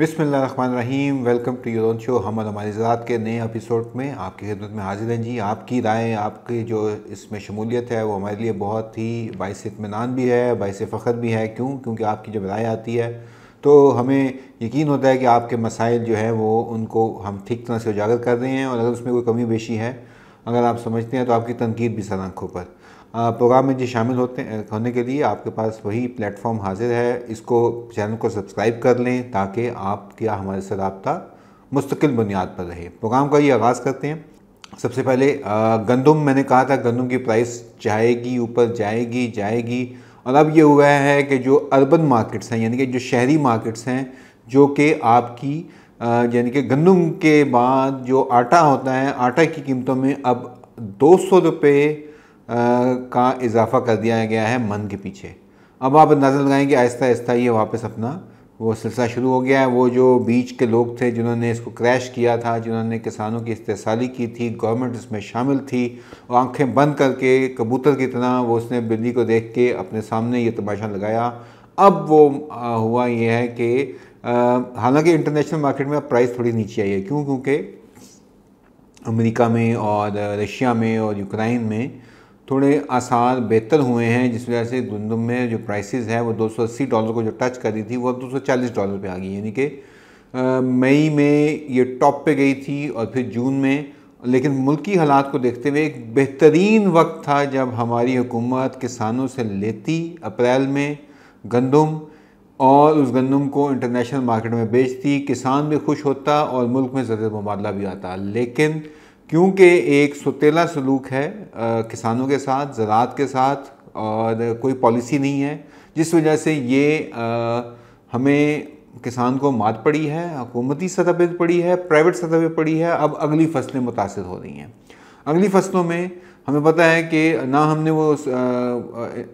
बिसमीम welcome to Yeon show हम हमारी ज़रात के नए एपिसोड में आपकी खिदमत में हाजिर हैं जी आपकी राय आपकी जो इसमें शमूलियत है वो हमारे लिए बहुत ही बायस इतमान भी है बायस फ़ख्र भी है क्यों क्योंकि आपकी जब राय आती है तो हमें यकीन होता है कि आपके मसाइल जो हैं वो उनको हम ठीक तरह से उजागर कर रहे हैं और अगर उसमें कोई कमी बेशी है अगर आप समझते हैं तो आपकी तनकीद भी सर आँखों पर प्रोग्राम में जी शामिल होते होने के लिए आपके पास वही प्लेटफॉर्म हाजिर है इसको चैनल को सब्सक्राइब कर लें ताकि क्या हमारे से रबता मुस्तकिल बुनियाद पर रहे प्रोग्राम का ये आगाज़ करते हैं सबसे पहले गंदम मैंने कहा था गंदम की प्राइस जाएगी ऊपर जाएगी जाएगी और अब ये हुआ है कि जो अर्बन मार्केट्स हैं यानी कि जो शहरी मार्केट्स हैं जो कि आपकी यानी कि गंदम के बाद जो आटा होता है आटा की कीमतों में अब दो सौ रुपये का इजाफा कर दिया गया है मन के पीछे अब आप अंदाज़ा लगाएंगे आहिस्ता आहिस्ता ये वापस अपना वो सिलसिला शुरू हो गया है वो जो बीच के लोग थे जिन्होंने इसको क्रैश किया था जिन्होंने किसानों की इस्तेसाली की थी गवर्नमेंट इसमें शामिल थी और आँखें बंद करके कबूतर की तरह वो उसने बिल्ली को देख के अपने सामने ये तमाशा लगाया अब वो हुआ ये है कि हालांकि इंटरनेशनल मार्केट में अब प्राइस थोड़ी नीचे आई है क्यों क्योंकि अमेरिका में और रशिया में और यूक्रेन में थोड़े आसान बेहतर हुए हैं जिस वजह से दुमदुम में जो प्राइसेस है वो 280 डॉलर को जो टच करी थी वो अब 240 डॉलर पे आ गई यानी कि मई में ये टॉप पे गई थी और फिर जून में लेकिन मुल्की हालात को देखते हुए एक बेहतरीन वक्त था जब हमारी हुकूमत किसानों से लेती अप्रैल में गंदम और उस गंदम को इंटरनेशनल मार्केट में बेचती किसान भी खुश होता और मुल्क में ज़्यादा मुबादला भी आता लेकिन क्योंकि एक सतीला सलूक है आ, किसानों के साथ ज़रात के साथ और कोई पॉलिसी नहीं है जिस वजह से ये आ, हमें किसान को मात पड़ी है हुकूमती सतह पर पड़ी है प्राइवेट सतह पर पड़ी है अब अगली फसलें मुतासर हो रही हैं अगली फसलों में हमें पता है कि ना हमने वो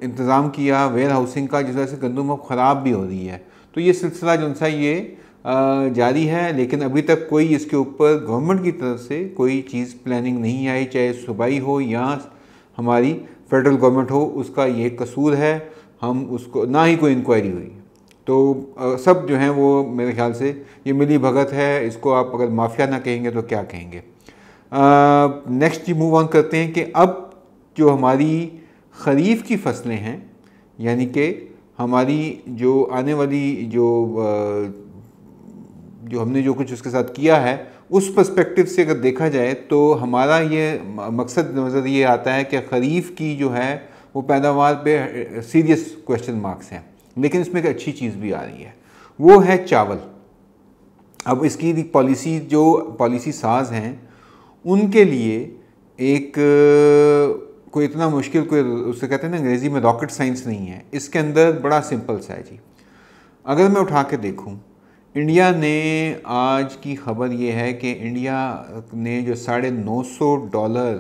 इंतज़ाम किया वेयर हाउसिंग का जिस वजह से गंदुम अब ख़राब भी हो रही है तो ये सिलसिला जो सा ये जारी है लेकिन अभी तक कोई इसके ऊपर गवर्नमेंट की तरफ से कोई चीज़ प्लानिंग नहीं आई चाहे सूबाई हो या हमारी फेडरल गवर्नमेंट हो उसका ये कसूर है हम उसको ना ही कोई इंक्वायरी हुई तो सब जो हैं वो मेरे ख्याल से ये मिली भगत है इसको आप अगर माफिया ना कहेंगे तो क्या कहेंगे नेक्स्ट जी मूव ऑन करते हैं कि अब जो हमारी खरीफ की फसलें हैं यानी कि हमारी जो आने वाली जो आ, जो हमने जो कुछ उसके साथ किया है उस पर्सपेक्टिव से अगर देखा जाए तो हमारा ये मकसद नज़र ये आता है कि खरीफ की जो है वो पैदावार पे सीरियस क्वेश्चन मार्क्स हैं लेकिन इसमें एक अच्छी चीज़ भी आ रही है वो है चावल अब इसकी पॉलिसी जो पॉलिसी साज हैं उनके लिए एक कोई इतना मुश्किल कोई उससे कहते हैं ना अंग्रेज़ी में रॉकेट साइंस नहीं है इसके अंदर बड़ा सिंपल सा है जी अगर मैं उठा के देखूँ इंडिया ने आज की खबर ये है कि इंडिया ने जो साढ़े नौ सौ डॉलर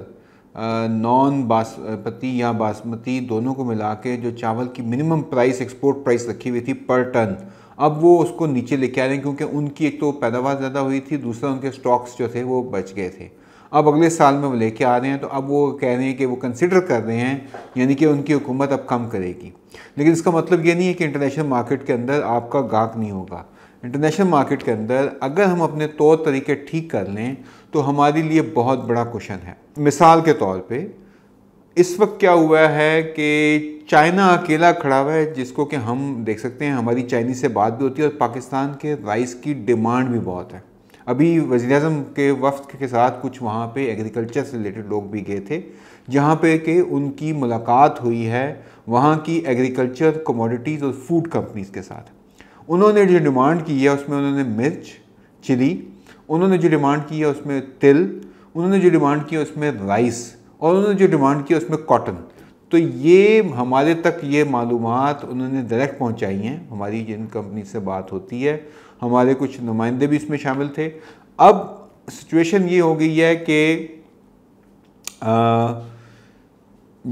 नॉन बासमती या बासमती दोनों को मिला के जो चावल की मिनिमम प्राइस एक्सपोर्ट प्राइस रखी हुई थी पर टन अब वो उसको नीचे लेके आ रहे हैं क्योंकि उनकी एक तो पैदावार ज़्यादा हुई थी दूसरा उनके स्टॉक्स जो थे वो बच गए थे अब अगले साल में वो लेके आ रहे हैं तो अब वो कह रहे हैं कि वो कंसिडर कर रहे हैं यानी कि उनकी हुकूमत अब कम करेगी लेकिन इसका मतलब ये नहीं है कि इंटरनेशनल मार्केट के अंदर आपका गाहक नहीं होगा इंटरनेशनल मार्केट के अंदर अगर हम अपने तौर तरीके ठीक कर लें तो हमारे लिए बहुत बड़ा क्वेश्चन है मिसाल के तौर पे इस वक्त क्या हुआ है कि चाइना अकेला खड़ा हुआ है जिसको कि हम देख सकते हैं हमारी चाइनीज से बात भी होती है और पाकिस्तान के राइस की डिमांड भी बहुत है अभी वजी अजम के वफ्त के साथ कुछ वहाँ पे एग्रीकल्चर से रिलेटेड लोग भी गए थे जहाँ पे कि उनकी मुलाकात हुई है वहाँ की एग्रीकल्चर कमोडिटीज़ और फूड कंपनीज़ के साथ उन्होंने जो डिमांड की है उसमें उन्होंने मिर्च चिली उन्होंने जो डिमांड की है उसमें तिल उन्होंने जो डिमांड की है उसमें राइस और उन्होंने जो डिमांड की है उसमें कॉटन तो ये हमारे तक ये मालूम उन्होंने डायरेक्ट पहुँचाई हैं हमारी जिन कंपनी से बात होती है हमारे कुछ नुमाइंदे भी इसमें शामिल थे अब सिचुएशन ये हो गई है कि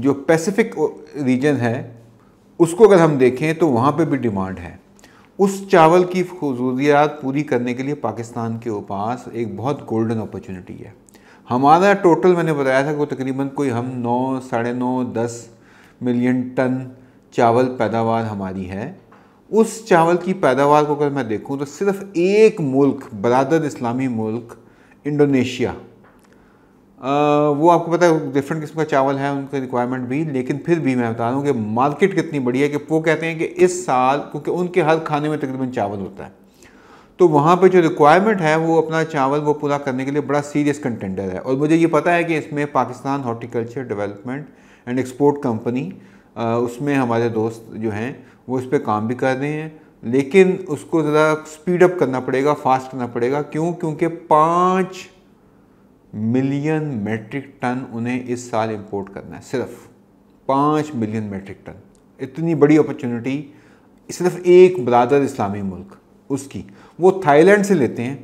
जो पैसिफिक रीजन है उसको अगर हम देखें तो वहाँ पे भी डिमांड है उस चावल की खसूसियात पूरी करने के लिए पाकिस्तान के पास एक बहुत गोल्डन अपॉर्चुनिटी है हमारा टोटल मैंने बताया था कि तकरीबन कोई हम नौ साढ़े नौ दस मिलियन टन चावल पैदावार हमारी है उस चावल की पैदावार को अगर मैं देखूं तो सिर्फ एक मुल्क बरदर इस्लामी मुल्क इंडोनेशिया वो आपको पता है डिफरेंट किस्म का चावल है उनका रिक्वायरमेंट भी लेकिन फिर भी मैं बता रहा हूँ कि मार्केट कितनी बड़ी है कि वो कहते हैं कि इस साल क्योंकि उनके हर खाने में तकरीबन चावल होता है तो वहाँ पे जो रिक्वायरमेंट है वो अपना चावल वो पूरा करने के लिए बड़ा सीरियस कंटेंडर है और मुझे ये पता है कि इसमें Pakistan horticulture development and export company उसमें हमारे दोस्त जो हैं वो इस पर काम भी कर रहे हैं लेकिन उसको ज़रा स्पीड अप करना पड़ेगा फास्ट करना पड़ेगा क्यों क्योंकि पाँच मिलियन मेट्रिक टन उन्हें इस साल इंपोर्ट करना है सिर्फ पाँच मिलियन मेट्रिक टन इतनी बड़ी अपॉर्चुनिटी सिर्फ एक बरदर इस्लामी मुल्क उसकी वो थाईलैंड से लेते हैं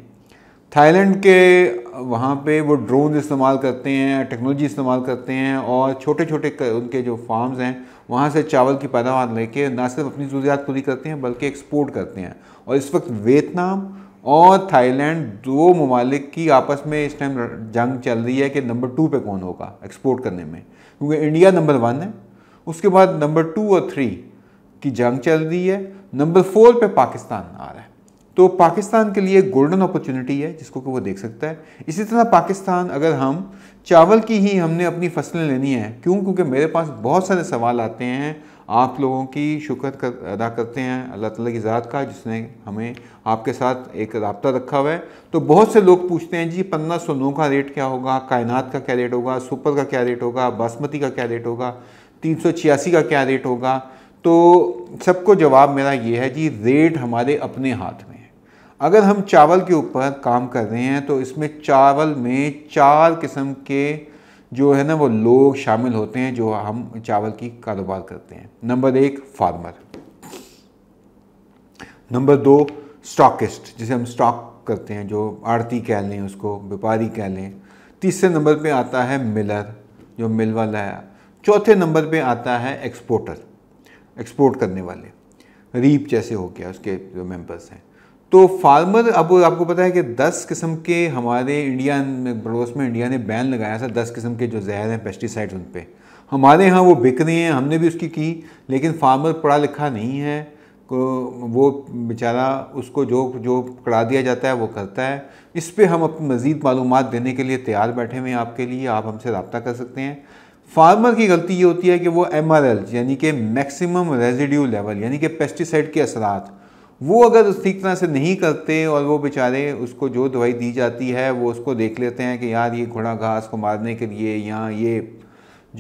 थाईलैंड के वहाँ पे वो ड्रोन इस्तेमाल करते हैं टेक्नोलॉजी इस्तेमाल करते हैं और छोटे छोटे उनके जो फार्म्स हैं वहाँ से चावल की पैदावार लेके ना सिर्फ अपनी ज़रूरियात पूरी करते हैं बल्कि एक्सपोर्ट करते हैं और इस वक्त वियतनाम और थाईलैंड दो ममालिक की आपस में इस टाइम जंग चल रही है कि नंबर टू पे कौन होगा एक्सपोर्ट करने में क्योंकि इंडिया नंबर वन है उसके बाद नंबर टू और थ्री की जंग चल रही है नंबर फोर पे पाकिस्तान आ रहा है तो पाकिस्तान के लिए गोल्डन अपॉर्चुनिटी है जिसको कि वो देख सकता है इसी तरह पाकिस्तान अगर हम चावल की ही हमने अपनी फसलें लेनी है क्यों क्योंकि मेरे पास बहुत सारे सवाल आते हैं आप लोगों की शुक्र कर अदा करते हैं अल्लाह ताला की ज़ात का जिसने हमें आपके साथ एक रबता रखा हुआ है तो बहुत से लोग पूछते हैं जी पंद्रह सौ नौ का रेट क्या होगा कायनात का क्या रेट होगा सुपर का क्या रेट होगा बासमती का क्या रेट होगा तीन सौ छियासी का क्या रेट होगा तो सबको जवाब मेरा ये है जी रेट हमारे अपने हाथ में है अगर हम चावल के ऊपर काम कर रहे हैं तो इसमें चावल में चार किस्म के जो है ना वो लोग शामिल होते हैं जो हम चावल की कारोबार करते हैं नंबर एक फार्मर नंबर दो स्टॉकिस्ट जिसे हम स्टॉक करते हैं जो आड़ती कह लें उसको व्यापारी कह लें तीसरे नंबर पे आता है मिलर जो मिल वाला है चौथे नंबर पे आता है एक्सपोर्टर एक्सपोर्ट करने वाले रीप जैसे हो गया उसके जो मेम्बर्स हैं तो फार्मर अब आपको पता है कि 10 किस्म के हमारे इंडिया में पड़ोस में इंडिया ने बैन लगाया था 10 किस्म के जो जहर हैं पेस्टिसाइड्स उन पर हमारे यहाँ वो बिक रहे हैं हमने भी उसकी की लेकिन फार्मर पढ़ा लिखा नहीं है वो बेचारा उसको जो जो करा दिया जाता है वो करता है इस पर हम अपनी मज़ीद मालूम देने के लिए तैयार बैठे हुए हैं आपके लिए आप हमसे रबता कर सकते हैं फार्मर की गलती ये होती है कि वो एम यानी कि मैक्सिमम रेजिड्यू लेवल यानी कि पेस्टिसाइड के असरात वो अगर ठीक तरह से नहीं करते और वो बेचारे उसको जो दवाई दी जाती है वो उसको देख लेते हैं कि यार ये घोड़ा घास को मारने के लिए या ये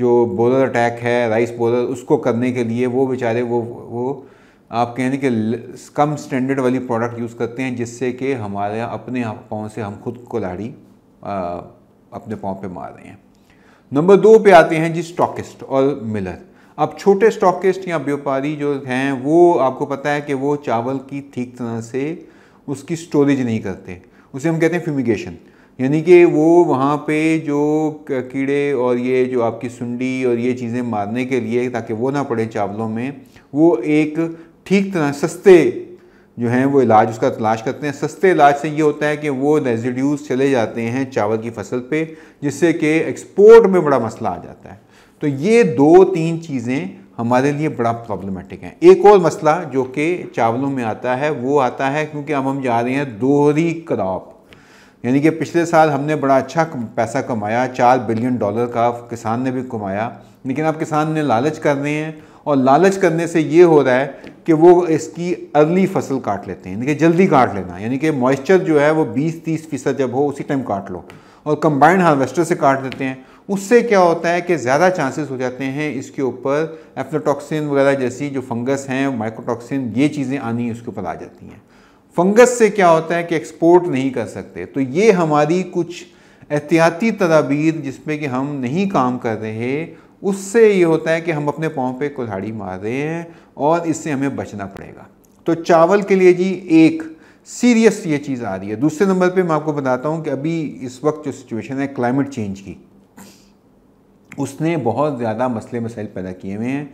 जो बोलर अटैक है राइस बोलर उसको करने के लिए वो बेचारे वो वो आप कहें कि कम स्टैंडर्ड वाली प्रोडक्ट यूज़ करते हैं जिससे कि हमारे अपने पाँव से हम खुद को लाड़ी अपने पाँव पे मार रहे हैं नंबर दो पे आते हैं जी स्टॉकिस्ट और मिलर अब छोटे स्टॉकिस्ट या व्यापारी जो हैं वो आपको पता है कि वो चावल की ठीक तरह से उसकी स्टोरेज नहीं करते उसे हम कहते हैं फ्यूमिगेशन यानी कि वो वहाँ पे जो कीड़े और ये जो आपकी सुंडी और ये चीज़ें मारने के लिए ताकि वो ना पड़े चावलों में वो एक ठीक तरह सस्ते जो हैं वो इलाज उसका तलाश करते हैं सस्ते इलाज से ये होता है कि वो रेजिड्यूज़ चले जाते हैं चावल की फसल पे जिससे कि एक्सपोर्ट में बड़ा मसला आ जाता है तो ये दो तीन चीज़ें हमारे लिए बड़ा प्रॉब्लमेटिक है एक और मसला जो कि चावलों में आता है वो आता है क्योंकि अब हम जा रहे हैं दोहरी क्रॉप यानी कि पिछले साल हमने बड़ा अच्छा पैसा कमाया चार बिलियन डॉलर का किसान ने भी कमाया लेकिन अब किसान ने लालच कर रहे हैं और लालच करने से ये हो रहा है कि वो इसकी अर्ली फसल काट लेते हैं यानी कि जल्दी काट लेना यानी कि मॉइस्चर जो है वो बीस तीस फीसद जब हो उसी टाइम काट लो और कंबाइंड हारवेस्टर से काट देते हैं उससे क्या होता है कि ज़्यादा चांसेस हो जाते हैं इसके ऊपर एफ्लोटॉक्सिन वगैरह जैसी जो फंगस हैं माइक्रोटॉक्सिन ये चीज़ें आनी उसके ऊपर आ जाती हैं फंगस से क्या होता है कि एक्सपोर्ट नहीं कर सकते तो ये हमारी कुछ एहतियाती तदाबीर जिसमें कि हम नहीं काम कर रहे उससे ये होता है कि हम अपने पाँव पे कुल्हाड़ी मार रहे हैं और इससे हमें बचना पड़ेगा तो चावल के लिए जी एक सीरियस ये चीज़ आ रही है दूसरे नंबर पे मैं आपको बताता हूँ कि अभी इस वक्त जो सिचुएशन है क्लाइमेट चेंज की उसने बहुत ज़्यादा मसले मसाइल पैदा किए हुए हैं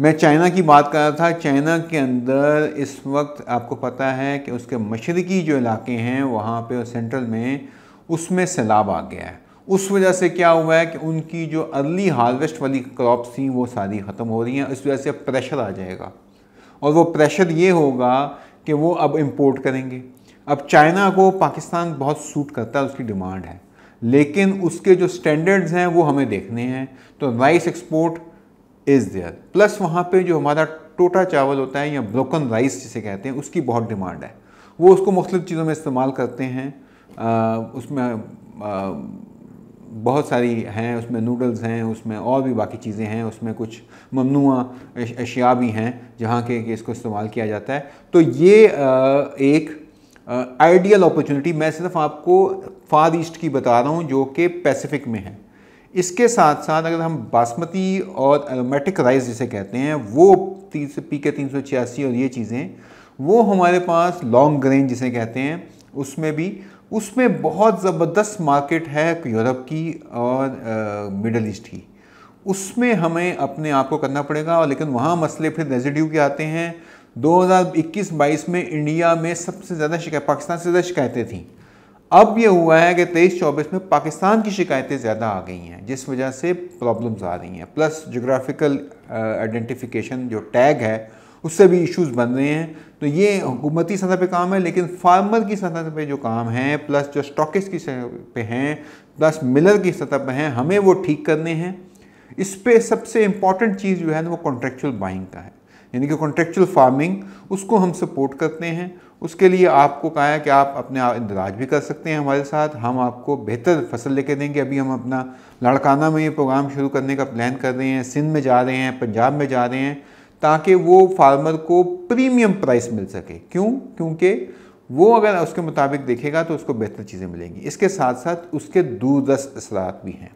मैं चाइना की बात कर रहा था चाइना के अंदर इस वक्त आपको पता है कि उसके मशरकी जो इलाके हैं वहाँ पे और सेंट्रल में उसमें सैलाब आ गया है उस वजह से क्या हुआ है कि उनकी जो अर्ली हार्वेस्ट वाली क्रॉप्स थी वो सारी ख़त्म हो रही हैं इस वजह से प्रेशर आ जाएगा और वो प्रेशर ये होगा कि वो अब इम्पोर्ट करेंगे अब चाइना को पाकिस्तान बहुत सूट करता है उसकी डिमांड है लेकिन उसके जो स्टैंडर्ड्स हैं वो हमें देखने हैं तो rice export is there plus वहाँ पे जो हमारा टोटा चावल होता है या ब्रोकन राइस जिसे कहते हैं उसकी बहुत डिमांड है वो उसको मुख्तलिफ़ चीज़ों में इस्तेमाल करते हैं आ, उसमें आ, बहुत सारी हैं उसमें नूडल्स हैं उसमें और भी बाकी चीज़ें हैं उसमें कुछ ममनुआ अशिया भी हैं जहाँ के, के इसको इस्तेमाल किया जाता है तो ये आ, एक आइडियल अपॉर्चुनिटी मैं सिर्फ आपको फार ईस्ट की बता रहा हूँ जो कि पैसिफिक में है इसके साथ साथ अगर हम बासमती और एलोमेटिक राइस जिसे कहते हैं वो तीन सौ पी के तीन सौ छियासी और ये चीज़ें वो हमारे पास लॉन्ग ग्रेन जिसे कहते हैं उसमें भी उसमें बहुत ज़बरदस्त मार्केट है यूरोप की और मिडल ईस्ट की उसमें हमें अपने आप को करना पड़ेगा और लेकिन वहाँ मसले फिर रेजिड्यू के आते हैं 2021-22 में इंडिया में सबसे ज़्यादा शिकायत पाकिस्तान से ज़्यादा शिकायतें थीं अब ये हुआ है कि तेईस चौबीस में पाकिस्तान की शिकायतें ज़्यादा आ गई हैं जिस वजह से प्रॉब्लम्स आ रही हैं प्लस जोग्राफिकल आइडेंटिफिकेशन जो टैग है उससे भी इश्यूज बन रहे हैं तो ये हुकूमती सतह पे काम है लेकिन फार्मर की सतह पे जो काम है प्लस जो स्टॉकिस की सतह पे हैं प्लस मिलर की सतह पे हैं हमें वो ठीक करने हैं इस पर सबसे इम्पॉर्टेंट चीज़ जो है ना वो कॉन्ट्रेक्चुअल बाइंग का है यानी कि कॉन्ट्रेक्चुअल फार्मिंग उसको हम सपोर्ट करते हैं उसके लिए आपको कहा है कि आप अपने इंदराज भी कर सकते हैं हमारे साथ हम आपको बेहतर फसल लेके देंगे अभी हम अपना लाड़काना में ये प्रोग्राम शुरू करने का प्लान कर रहे हैं सिंध में जा रहे हैं पंजाब में जा रहे हैं ताकि वो फार्मर को प्रीमियम प्राइस मिल सके क्यों क्योंकि वो अगर उसके मुताबिक देखेगा तो उसको बेहतर चीज़ें मिलेंगी इसके साथ साथ उसके दूरदस्त असरात भी हैं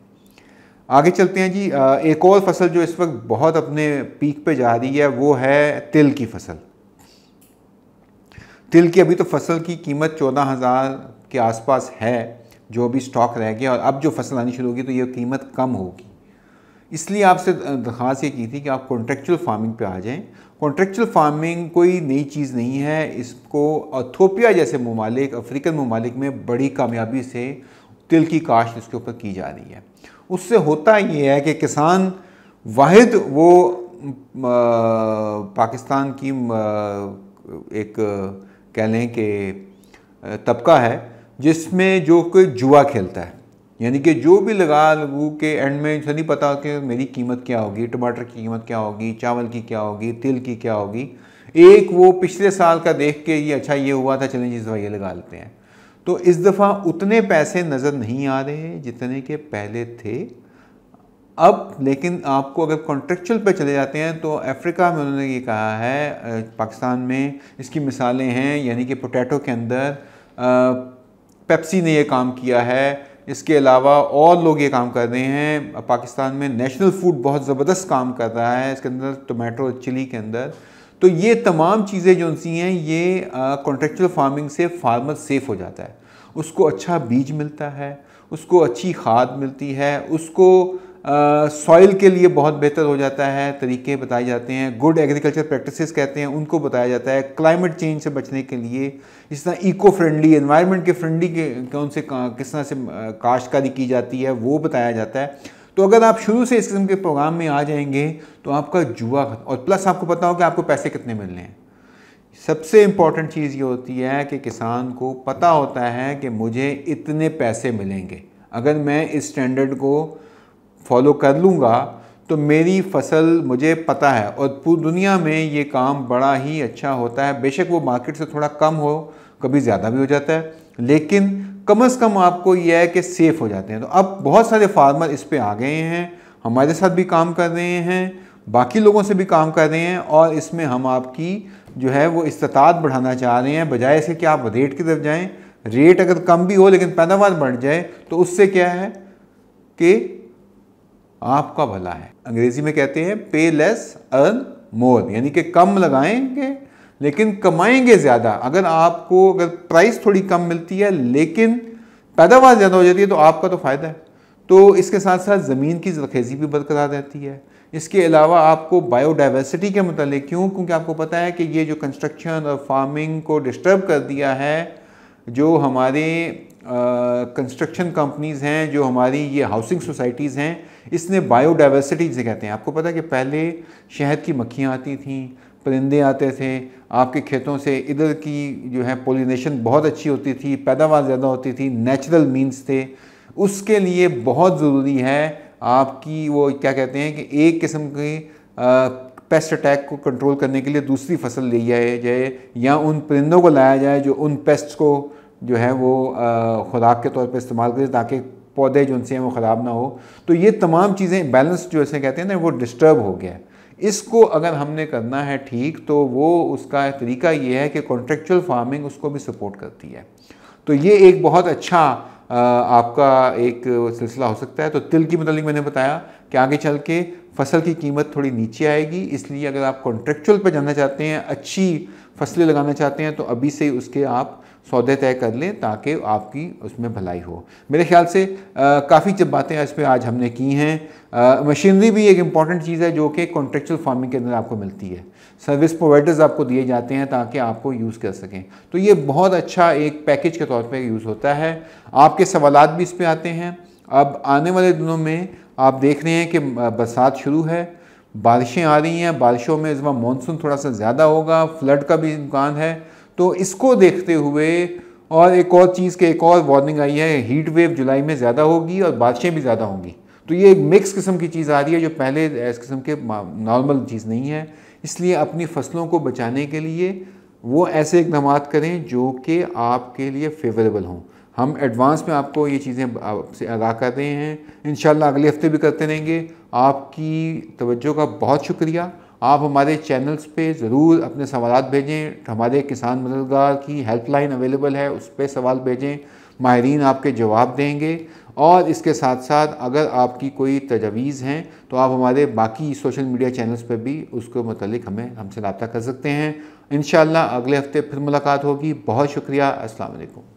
आगे चलते हैं जी एक और फसल जो इस वक्त बहुत अपने पीक पे जा रही है वो है तिल की फसल तिल की अभी तो फसल की कीमत चौदह हज़ार के आसपास है जो अभी स्टॉक रह गया और अब जो फसल आनी शुरू होगी तो ये कीमत कम होगी इसलिए आपसे दरख्वास्त ये की थी कि आप कॉन्ट्रेक्चुअल फार्मिंग पे आ जाएं कॉन्ट्रेक्चुअल फार्मिंग कोई नई चीज़ नहीं है इसको अथोपिया जैसे ममालिक अफ्रीकन ममालिक में बड़ी कामयाबी से तिल की काश्त इसके ऊपर की जा रही है उससे होता ये है कि किसान वाहिद वो पाकिस्तान की एक कह लें कि तबका है जिसमें जो कोई जुआ खेलता है यानी कि जो भी लगा लगू के एंड में उसे नहीं पता कि मेरी कीमत क्या होगी टमाटर की कीमत क्या होगी चावल की क्या होगी तिल की क्या होगी एक वो पिछले साल का देख के ये अच्छा ये हुआ था चलें जिस दवाइया लगा लेते हैं तो इस दफ़ा उतने पैसे नज़र नहीं आ रहे जितने के पहले थे अब लेकिन आपको अगर कॉन्ट्रेक्चुअल पर चले जाते हैं तो अफ्रीका में उन्होंने ये कहा है पाकिस्तान में इसकी मिसालें हैं यानी कि पोटैटो के अंदर पेप्सी ने ये काम किया है इसके अलावा और लोग ये काम कर रहे हैं पाकिस्तान में नेशनल फूड बहुत ज़बरदस्त काम कर रहा है इसके अंदर टोमेटो चिली के अंदर तो ये तमाम चीज़ें जो सी हैं ये कॉन्ट्रेक्चुअल फार्मिंग से फार्मर सेफ़ हो जाता है उसको अच्छा बीज मिलता है उसको अच्छी खाद मिलती है उसको सॉइल के लिए बहुत बेहतर हो जाता है तरीके बताए जाते हैं गुड एग्रीकल्चर प्रैक्टिसेस कहते हैं उनको बताया जाता है क्लाइमेट चेंज से बचने के लिए जिस तरह इको फ्रेंडली एनवायरनमेंट के फ्रेंडली के कौन से किस तरह से काश्तकारी की जाती है वो बताया जाता है तो अगर आप शुरू से इस किस्म के प्रोग्राम में आ जाएंगे तो आपका जुआ और प्लस आपको पता हो कि आपको पैसे कितने मिलने हैं सबसे इम्पॉर्टेंट चीज़ ये होती है कि किसान को पता होता है कि मुझे इतने पैसे मिलेंगे अगर मैं इस स्टैंडर्ड को फॉलो कर लूँगा तो मेरी फसल मुझे पता है और पूरी दुनिया में ये काम बड़ा ही अच्छा होता है बेशक वो मार्केट से थोड़ा कम हो कभी ज़्यादा भी हो जाता है लेकिन कम से कम आपको यह है कि सेफ़ हो जाते हैं तो अब बहुत सारे फार्मर इस पर आ गए हैं हमारे साथ भी काम कर रहे हैं बाकी लोगों से भी काम कर रहे हैं और इसमें हम आपकी जो है वो इस्तात बढ़ाना चाह रहे हैं बजाय इसके कि आप रेट की तरफ जाएं रेट अगर कम भी हो लेकिन पैदावार बढ़ जाए तो उससे क्या है कि आपका भला है अंग्रेज़ी में कहते हैं पे लेस अर्न मोर यानी कि कम लगाएंगे लेकिन कमाएंगे ज़्यादा अगर आपको अगर प्राइस थोड़ी कम मिलती है लेकिन पैदावार ज़्यादा हो जाती है तो आपका तो फ़ायदा है तो इसके साथ साथ ज़मीन की जरखेज़ी भी बरकरार रहती है इसके अलावा आपको बायोडाइवर्सिटी के मतलब क्यों क्योंकि आपको पता है कि ये जो कंस्ट्रक्शन और फार्मिंग को डिस्टर्ब कर दिया है जो हमारे कंस्ट्रक्शन कंपनीज़ हैं जो हमारी ये हाउसिंग सोसाइटीज़ हैं इसने बायोडाइवर्सिटी जिसे कहते हैं आपको पता है कि पहले शहद की मक्खियाँ आती थीं परिंदे आते थे आपके खेतों से इधर की जो है पोलिनेशन बहुत अच्छी होती थी पैदावार ज़्यादा होती थी नेचुरल मीन्स थे उसके लिए बहुत ज़रूरी है आपकी वो क्या कहते हैं कि एक किस्म की पेस्ट अटैक को कंट्रोल करने के लिए दूसरी फसल ले जाए जाए या उन परिंदों को लाया जाए जो उन पेस्ट को जो है वो खुराक के तौर पर इस्तेमाल करें ताकि पौधे जो उनसे हैं वो ख़राब ना हो तो ये तमाम चीज़ें बैलेंस जो ऐसे कहते हैं ना वो डिस्टर्ब हो गया है इसको अगर हमने करना है ठीक तो वो उसका तरीका ये है कि कॉन्ट्रेक्चुअल फार्मिंग उसको भी सपोर्ट करती है तो ये एक बहुत अच्छा आपका एक सिलसिला हो सकता है तो तिल की मतलब मैंने बताया कि आगे चल के फसल की कीमत थोड़ी नीचे आएगी इसलिए अगर आप कॉन्ट्रेक्चुअल पर जाना चाहते हैं अच्छी फसलें लगाना चाहते हैं तो अभी से उसके आप सौदे तय कर लें ताकि आपकी उसमें भलाई हो मेरे ख्याल से काफ़ी जब बातें इस पर आज हमने की हैं मशीनरी भी एक इम्पॉर्टेंट चीज़ है जो कि कॉन्ट्रेक्चुअल फार्मिंग के अंदर आपको मिलती है सर्विस प्रोवाइडर्स आपको दिए जाते हैं ताकि आपको यूज़ कर सकें तो ये बहुत अच्छा एक पैकेज के तौर पर यूज़ होता है आपके सवाल भी इस पर आते हैं अब आने वाले दिनों में आप देख रहे हैं कि बरसात शुरू है बारिशें आ रही हैं बारिशों में इस बार मानसून थोड़ा सा ज़्यादा होगा फ्लड का भी इम्कान है तो इसको देखते हुए और एक और चीज़ के एक और वार्निंग आई है हीट वेव जुलाई में ज़्यादा होगी और बारिशें भी ज़्यादा होंगी तो ये एक मिक्स किस्म की चीज़ आ रही है जो पहले इस किस्म के नॉर्मल चीज़ नहीं है इसलिए अपनी फसलों को बचाने के लिए वो ऐसे इकदाम करें जो कि आपके लिए फेवरेबल हों हम एडवांस में आपको ये चीज़ें आपसे आगाह कर रहे हैं इन अगले हफ्ते भी करते रहेंगे आपकी तवज्जो का बहुत शुक्रिया आप हमारे चैनल्स पे ज़रूर अपने सवाल भेजें हमारे किसान मददगार की हेल्पलाइन अवेलेबल है उस पर सवाल भेजें माहरीन आपके जवाब देंगे और इसके साथ साथ अगर आपकी कोई तजावीज़ हैं तो आप हमारे बाकी सोशल मीडिया चैनल्स पर भी उसको मतलब हमें हमसे रबता कर सकते हैं इन अगले हफ्ते फिर मुलाकात होगी बहुत शुक्रिया असलकुम